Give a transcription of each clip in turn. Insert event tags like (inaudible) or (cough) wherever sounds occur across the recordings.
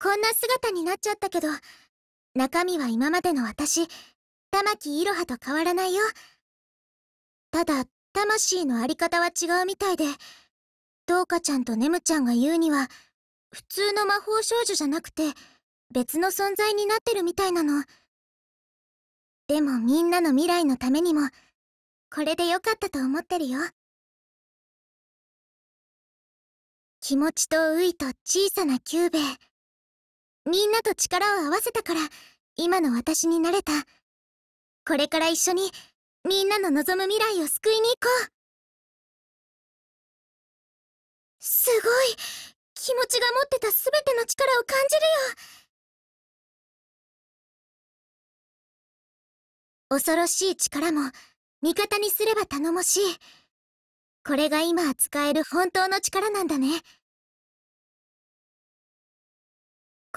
こんな姿になっちゃったけど、中身は今までの私、玉木いろはと変わらないよ。ただ、魂のあり方は違うみたいで、どうかちゃんとねむちゃんが言うには、普通の魔法少女じゃなくて、別の存在になってるみたいなの。でもみんなの未来のためにも、これでよかったと思ってるよ。気持ちとういと小さなキューベイ。みんなと力を合わせたから今の私になれたこれから一緒にみんなの望む未来を救いに行こうすごい気持ちが持ってた全ての力を感じるよ恐ろしい力も味方にすれば頼もしいこれが今扱える本当の力なんだね。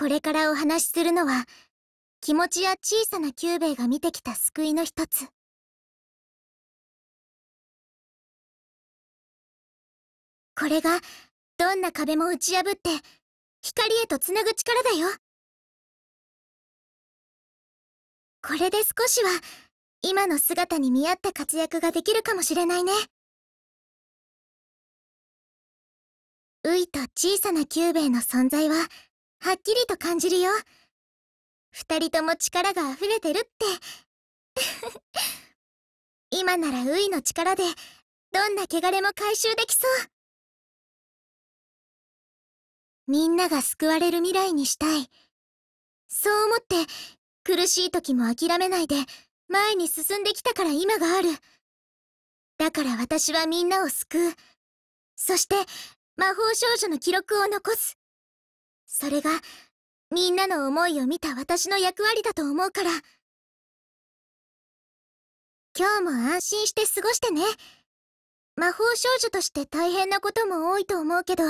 これからお話しするのは、気持ちや小さな久兵衛が見てきた救いの一つ。これが、どんな壁も打ち破って、光へとつなぐ力だよ。これで少しは、今の姿に見合った活躍ができるかもしれないね。ういと小さなキューベイの存在は、はっきりと感じるよ。二人とも力が溢れてるって。(laughs) 今ならウイの力で、どんな汚れも回収できそう。みんなが救われる未来にしたい。そう思って、苦しい時も諦めないで、前に進んできたから今がある。だから私はみんなを救う。そして、魔法少女の記録を残す。それが、みんなの思いを見た私の役割だと思うから。今日も安心して過ごしてね。魔法少女として大変なことも多いと思うけど、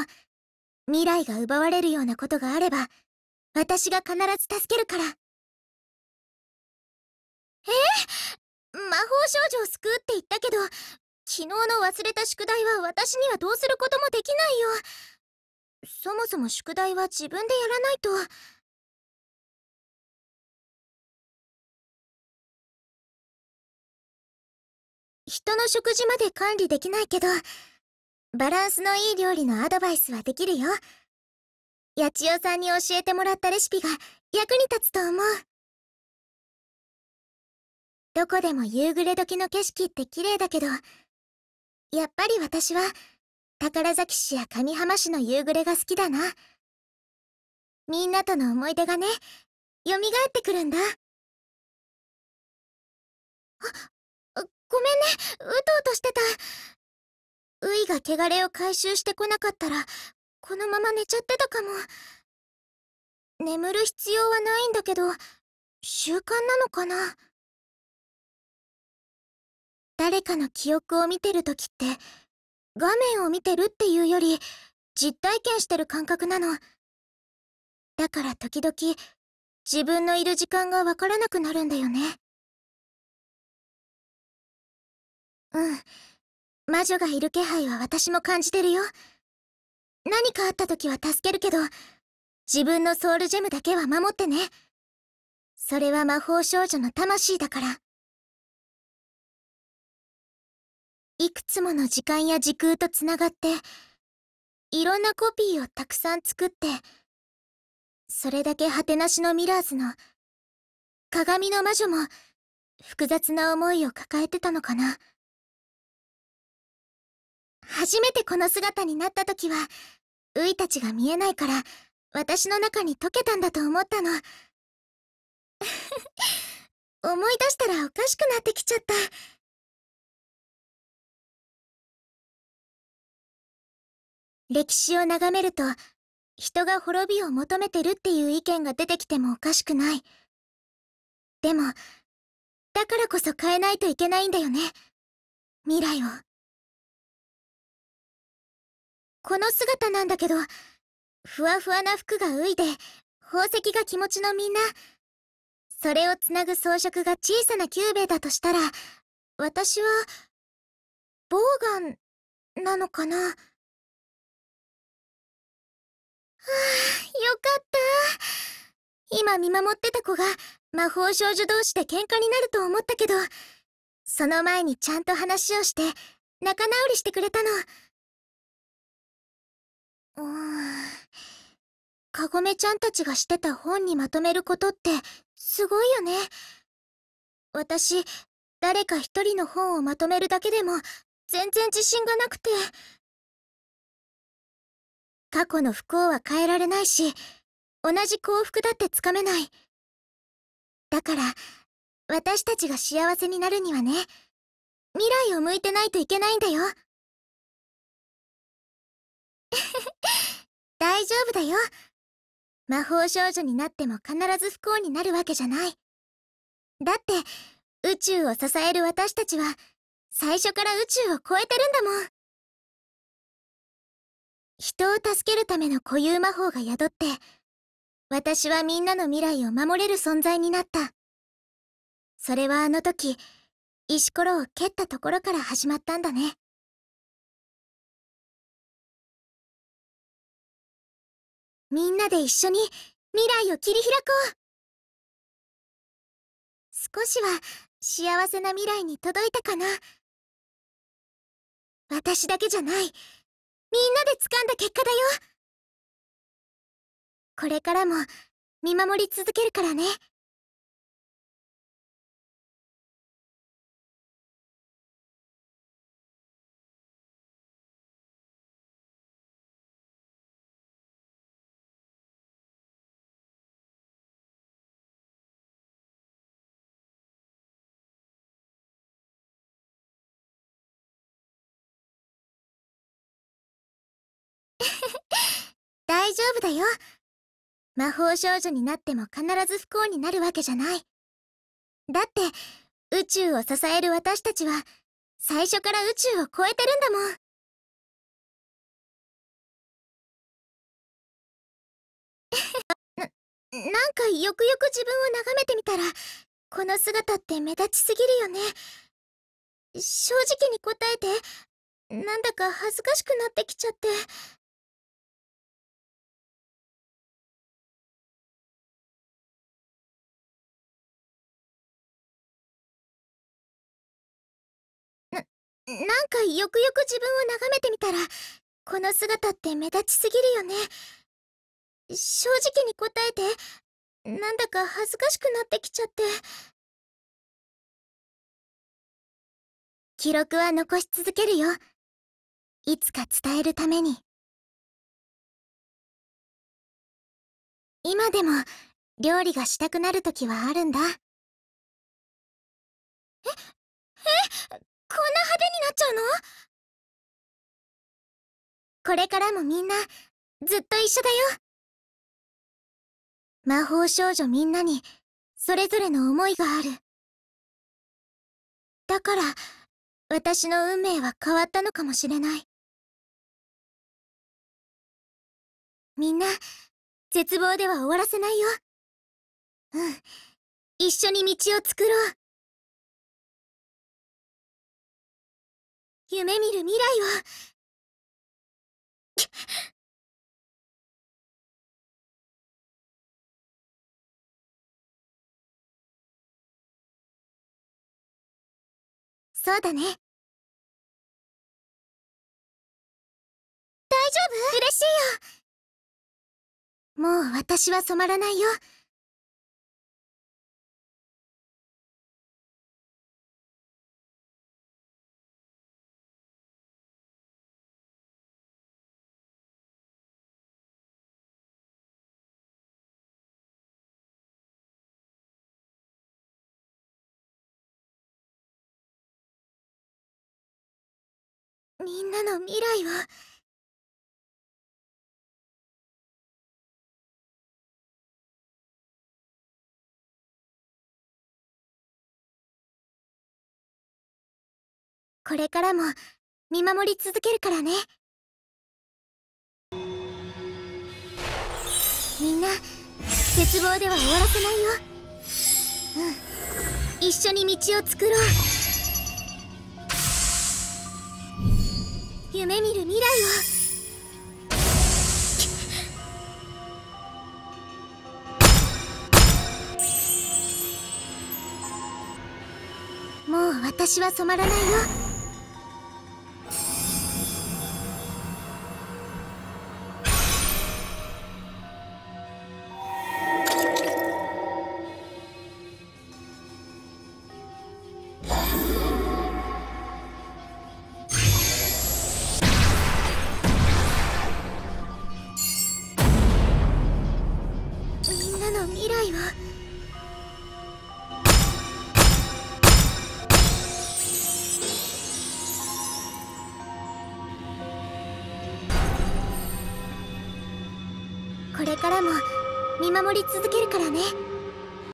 未来が奪われるようなことがあれば、私が必ず助けるから。えー、魔法少女を救うって言ったけど、昨日の忘れた宿題は私にはどうすることもできないよ。そもそも宿題は自分でやらないと。人の食事まで管理できないけど、バランスのいい料理のアドバイスはできるよ。八千代さんに教えてもらったレシピが役に立つと思う。どこでも夕暮れ時の景色って綺麗だけど、やっぱり私は宝崎市や上浜市の夕暮れが好きだな。みんなとの思い出がね、蘇ってくるんだ。あ、ごめんね、うとうとしてた。ういが汚れを回収してこなかったら、このまま寝ちゃってたかも。眠る必要はないんだけど、習慣なのかな誰かの記憶を見てるときって、画面を見てるっていうより実体験してる感覚なのだから時々自分のいる時間がわからなくなるんだよねうん魔女がいる気配は私も感じてるよ何かあった時は助けるけど自分のソウルジェムだけは守ってねそれは魔法少女の魂だからいくつもの時間や時空とつながっていろんなコピーをたくさん作ってそれだけ果てなしのミラーズの鏡の魔女も複雑な思いを抱えてたのかな初めてこの姿になった時はウイたちが見えないから私の中に溶けたんだと思ったの (laughs) 思い出したらおかしくなってきちゃった。歴史を眺めると、人が滅びを求めてるっていう意見が出てきてもおかしくない。でも、だからこそ変えないといけないんだよね。未来を。この姿なんだけど、ふわふわな服が浮いで、宝石が気持ちのみんな。それをつなぐ装飾が小さなキューベだとしたら、私は、ボーガン、なのかなあ、よかった。今見守ってた子が魔法少女同士で喧嘩になると思ったけど、その前にちゃんと話をして仲直りしてくれたの。うーん。かごめちゃんたちがしてた本にまとめることってすごいよね。私、誰か一人の本をまとめるだけでも全然自信がなくて。過去の不幸は変えられないし、同じ幸福だってつかめない。だから、私たちが幸せになるにはね、未来を向いてないといけないんだよ。(laughs) 大丈夫だよ。魔法少女になっても必ず不幸になるわけじゃない。だって、宇宙を支える私たちは、最初から宇宙を超えてるんだもん。人を助けるための固有魔法が宿って、私はみんなの未来を守れる存在になった。それはあの時、石ころを蹴ったところから始まったんだね。みんなで一緒に未来を切り開こう少しは幸せな未来に届いたかな私だけじゃない。みんなで掴んだ結果だよこれからも見守り続けるからね。大丈夫だよ。魔法少女になっても必ず不幸になるわけじゃない。だって、宇宙を支える私たちは、最初から宇宙を超えてるんだもん。(laughs) な、なんかよくよく自分を眺めてみたら、この姿って目立ちすぎるよね。正直に答えて、なんだか恥ずかしくなってきちゃって。なんかよくよく自分を眺めてみたら、この姿って目立ちすぎるよね。正直に答えて、なんだか恥ずかしくなってきちゃって。記録は残し続けるよ。いつか伝えるために。今でも、料理がしたくなる時はあるんだ。え、え、こんな派手になっちゃうのこれからもみんなずっと一緒だよ魔法少女みんなにそれぞれの思いがあるだから私の運命は変わったのかもしれないみんな絶望では終わらせないようん一緒に道を作ろう夢見る未来を。そうだね。大丈夫嬉しいよ。もう私は染まらないよ。みんなの未来をこれからも見守り続けるからねみんな絶望では終わらせないようん一緒に道を作ろう夢見る未来をもう私は染まらないよ来をこれからも見守り続けるからね。